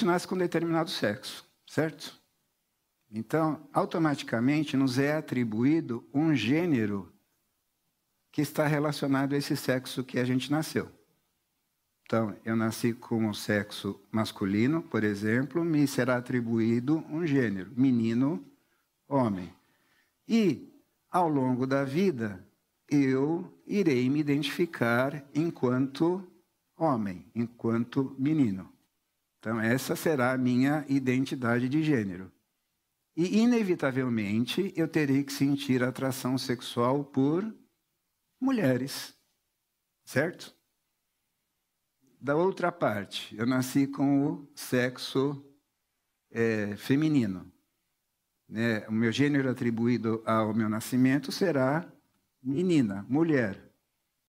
gente nasce com determinado sexo, certo? Então, automaticamente nos é atribuído um gênero que está relacionado a esse sexo que a gente nasceu. Então, eu nasci com o sexo masculino, por exemplo, me será atribuído um gênero, menino, homem. E, ao longo da vida, eu irei me identificar enquanto homem, enquanto menino. Então, essa será a minha identidade de gênero. E, inevitavelmente, eu terei que sentir atração sexual por mulheres. Certo? Da outra parte, eu nasci com o sexo é, feminino. Né? O meu gênero atribuído ao meu nascimento será menina, mulher.